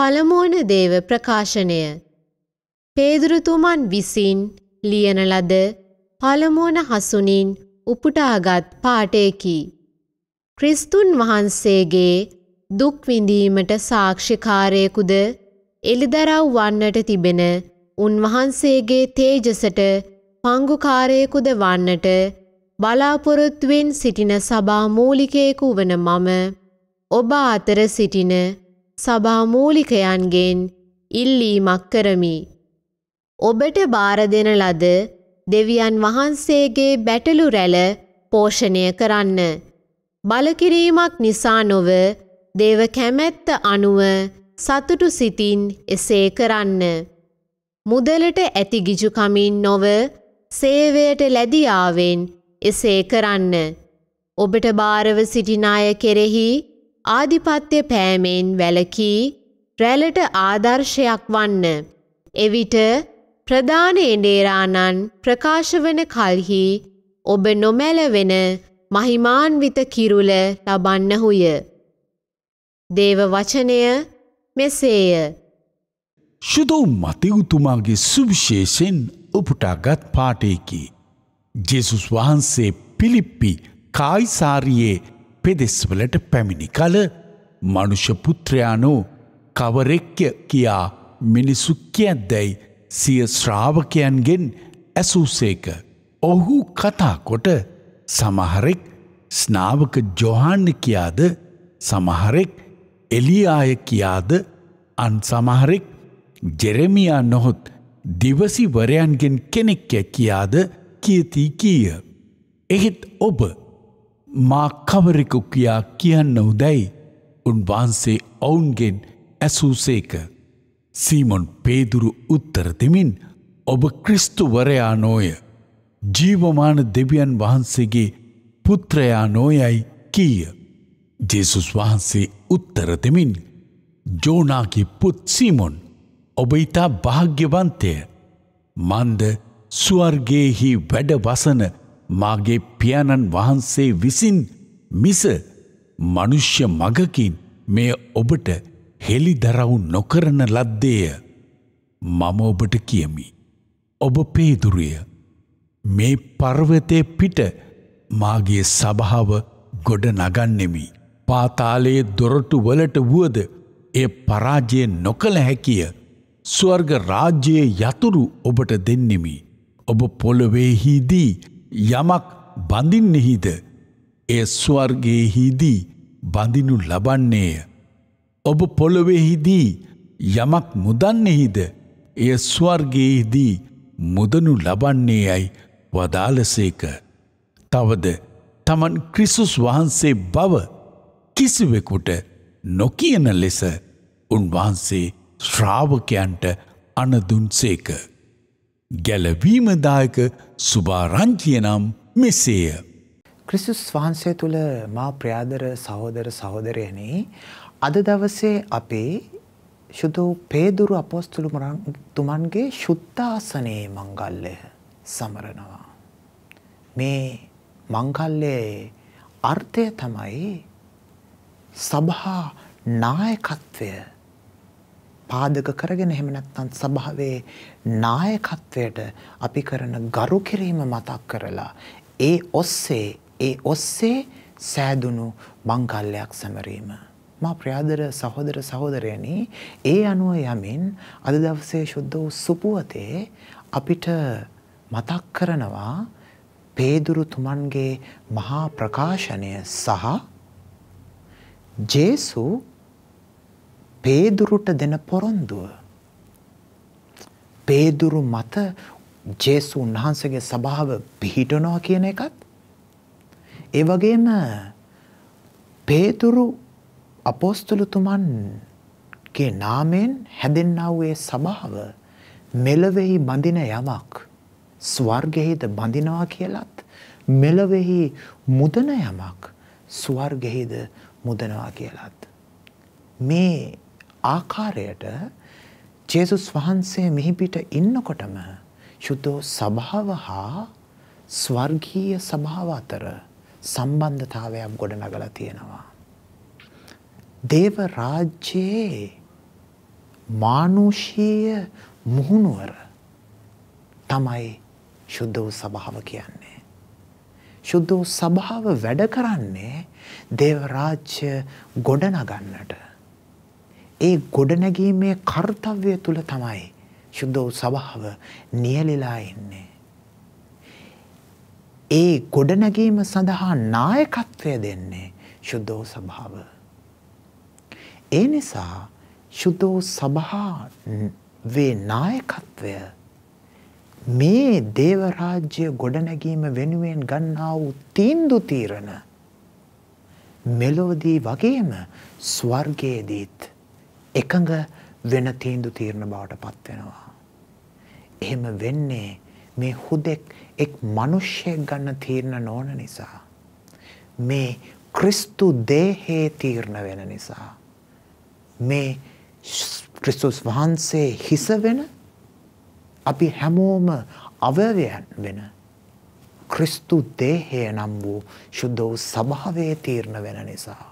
පළමුවන දේව ප්‍රකාශනය පේදුරුතුමන් විසින් ලියන ලද පළමුවන හසුනින් උපුටාගත් පාඨයකි. ක්‍රිස්තුන් වහන්සේගේ දුක් විඳීමට සාක්ෂිකාරයෙකුද එලිදරව් වන්නට තිබෙන උන්වහන්සේගේ තේජසට පංගුකාරයෙකුද වන්නට බලාපොරොත්තුවෙන් සිටින සභා මූලිකයෙකු වන මම ඔබ අතර සිටින සභා මූලිකයන්ගෙන් ඉල්ලීමක් කරමි. ඔබට බාර දෙන ලද දෙවියන් වහන්සේගේ බැටළු රැළ පෝෂණය කරන්න. බලකිරීමක් නිසා නොව දේව කැමැත්ත අනුව සතුටු සිතින් එසේ කරන්න. මුදලට ඇති ගිජුකමින් නොව සේවයට ලැදියාවෙන් එසේ කරන්න. ඔබට භාරව සිටිනාය කෙරෙහි ආධිපත්‍ය පෑමෙන් වැලකී රැලට ආදර්ශයක් වන්න. එවිට ප්‍රධාන එඩේරාණන් ප්‍රකාශවන කල්හි ඔබ නොමැලවෙන මහිමාන්විත කිරුල ලබන්නහුය. දේව වචනය මෙසේය. ශුදෝ මතිවුතුමාගේ සුවිශේෂෙන් උපුටාගත් පාටයකි. ජෙසුස් වහන්සේ පිලිප්පි කායිසාරියේ පෙදෙස්වලට පැමිණි කල මනුෂපුත්‍රයානෝ කවරෙක්්‍ය කියා මිනිසු කියැද්දැයි සිය ශ්‍රාවකයන්ගෙන් ඇසූසේක. ඔහු කතාකොට සමහරෙක් ස්නාවක ජොහන්න කියාද සමහරෙක් එලියාය කියාද අන් සමහරෙක් ජෙරමියා නොහොත් දිවසිවරයන්ගෙන් කෙනෙක්ය කියාද කියති කීය. එහෙත් ඔබ මා කවරෙකු කියා කියන්න උදැයි උන්වහන්සේ ඔවුන්ගෙන් ඇසූසේක. සීමොන් පේදුරු උත්තර දෙමින් ඔබ ක්‍රිස්තුවරයා නෝය. ජීවමාන දෙවියන් වහන්සේගේ පුත්‍රයා නෝයයි කීය. ජෙසුස් වහන්සේ උත්තර දෙමින් ජෝනාගේ පුත් සීමොන් ඔබ ඉතා භාග්‍යවන්තය මන්ද ස්ුවර්ගේහි වැඩ වසන මාගේ පියාණන් වහන්සේ විසින් මිස මනුෂ්‍ය මගකින් මෙය ඔබට හෙළිදරව් නොකරන ලද්දේය. මම ඔබට කියමි. ඔබ පේදුරිය. මේ පර්වතය පිට මාගේ සභාව ගොඩ නගන්නෙමි. පාතාලයේ දොරටු වලට වුවද ඒ පරාජය නොකළ හැකිය. ස්වර්ග රාජ්‍යයේ යතුරු ඔබට දෙන්නෙමි. ඔබ පොළොවේහිදී යමක් බඳින්නෙහිද එය ස්වර්ගයහිදී බඳිනු ලබන්නේය. ඔබ පොළොවෙහිදී යමක් මුදන්නෙහිද එය ස්වර්ගයේදී මුදනු ලබන්නේ යැයි වදාලසේක. තවද තමන් ක්‍රිසුස් වහන්සේ බව කිසිවෙකුට නොකියන ලෙස උන්වහන්සේ ශ්‍රාවකයන්ට අනදුන්සේක. ගැලවීමදායක සුභාරංචිය නම් මෙසේය. ක්‍රිසුස් වහන්සේ තුළ මා ප්‍රාදර සහෝදර සහෝදරයන අද දවසේ අපේ ශුදෝ පේදුරු අපොස්තුළු තුමන්ගේ ශුද්ධාසනයේ මංගල්ලය සමරනවා. මේ මංගල්ලයේ අර්ථය තමයි සභහා නායකත්වය පාදක කරගෙන එහෙම නැත්නම් සභාවේ නායකත්වයට අපි කරන ගරු කිරීම මතක් කරලා ඒ ඔස්සේ ඒ ඔස්සේ සෑදුණු මංගල්‍යයක් සැමරීම මා ප්‍රියාදර සහෝදර සහෝදරයනි ඒ අනුව යමින් අද දවසේ සුද්ධ වූ සුපුවතේ අපිට මතක් කරනවා පේදුරු තුමන්ගේ මහා ප්‍රකාශනය සහ ජේසු පේදුරුට දෙන පොරොන්දුව. පේදුරු මත ජේසුන් වහන්සගේ සභාව පිහිටනවා කියන එකත්. ඒ වගේම පේතුරු අපෝස්තුලතුමන්ගේ නාමයෙන් හැදෙන්නාවේ සභාව මෙලවෙහි බඳින යමක් ස්වර්ගෙහිද බඳිනවා කියලත් මෙලවෙහි මුදන යමක් ස්වර්ගෙහිද මුදනවා කියලත්. මේ ආකාරයට ජේසුස් වහන්සේ මෙහි පිට ඉන්නකොටම ශුද්ධෝ සභාව හා ස්වර්ගීය සභාව අතර සම්බන්ධතාවයක් ගොඩනගලා තියෙනවා. දේව රාජ්‍යයේ මානුෂීය මුහුණුවර තමයි ශුද්ධ වූ සභාව කියන්නේ. ශුද්ධ වූ සභාව වැඩ කරන්නේ දේව රාජ්‍ය ගොඩනගන්නට. ඒ ගොඩනැගීමේ කර්තව්‍ය තුල තමයි ශුද්ධ වූ සභාව නියැලිලා ඉන්නේ. ඒ ගොඩනැගීම සඳහා නායකත්වය දෙන්නේ ශුද්ධ වූ සභාව. ඒ නිසා ශුද්ධ වූ සභාවේ නායකත්වය මේ දේව රාජ්‍ය ගොඩනැගීම වෙනුවෙන් ගන්නා වූ තීන්දුව తీරන මෙලොවදී වගේම ස්වර්ගයේදීත් එකඟ වෙන තීන්දුව తీරන බවට පත් වෙනවා. එහෙම වෙන්නේ මේ හුදෙක් එක් මිනිහෙක් ගන්න තීරණ නොවන නිසා. මේ ක්‍රිස්තු දේහේ තීරණ වෙන නිසා. මේ ක්‍රිස්තුස් වහන්සේ හිස වෙන අපි හැමෝම අවයවයන් වෙන ක්‍රිස්තු දේහය නම් වූ ශුද්ධ වූ ස්වභාවයේ තීරණ වෙන නිසා.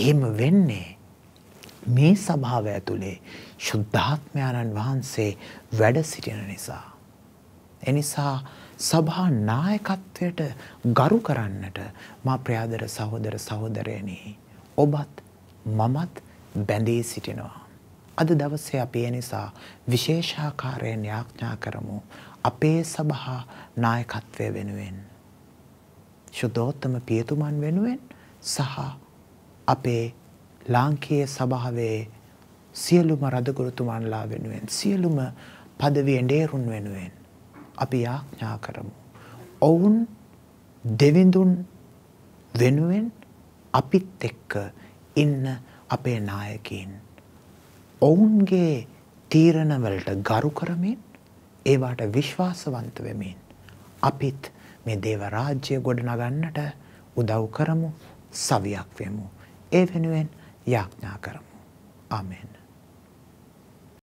එහෙම වෙන්නේ මේ සභාව ඇතුලේ ශුද්ධාත්මයන්න් වහන්සේ වැඩ සිටින නිසා. එනිසා සභා නායකත්වයට ගරු කරන්නට මා ප්‍රයාදර සහෝදර සහෝදරයනි ඔබත් මමත් බැඳී සිටිනවා. අද දවසේ අපි ඒ නිසා විශේෂාකාරයෙන් යාඥා කරමු අපේ සභා නායකත්වය වෙනුවෙන්. ශුද්ධෝත්තම පියතුමන් වෙනුවෙන් සහ අපේ ලාංකේය සභාවේ සියලුම රදගුරුතුමන්ලා වෙනුවෙන් සියලුම පදවිය ඩේරුන් වෙනුවෙන් අපි යාඥා කරමු. ඔවුන් දෙවිඳුන් වෙනුවෙන් අපිත් එක්ක ඉන්න අපේ නායකයින්. ඔවුන්ගේ තීරණවලට ගරු කරමින් ඒවාට විශ්වාසවන්ත වෙමින් අපිත් මේ දේව රාජ්‍ය ගොඩනගන්නට උදව් කරමු සවියක් වෙමු. ඒ වෙනුවෙන් याज्ञा कर्म आमेन